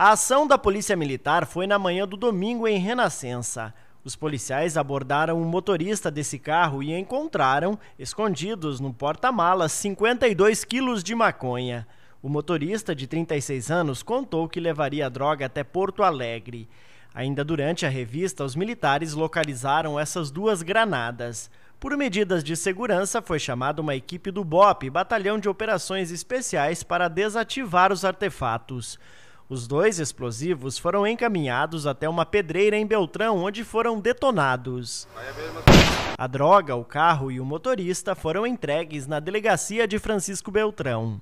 A ação da Polícia Militar foi na manhã do domingo em Renascença. Os policiais abordaram o motorista desse carro e encontraram, escondidos no porta-malas, 52 quilos de maconha. O motorista, de 36 anos, contou que levaria a droga até Porto Alegre. Ainda durante a revista, os militares localizaram essas duas granadas. Por medidas de segurança, foi chamada uma equipe do BOP, Batalhão de Operações Especiais, para desativar os artefatos. Os dois explosivos foram encaminhados até uma pedreira em Beltrão, onde foram detonados. A droga, o carro e o motorista foram entregues na delegacia de Francisco Beltrão.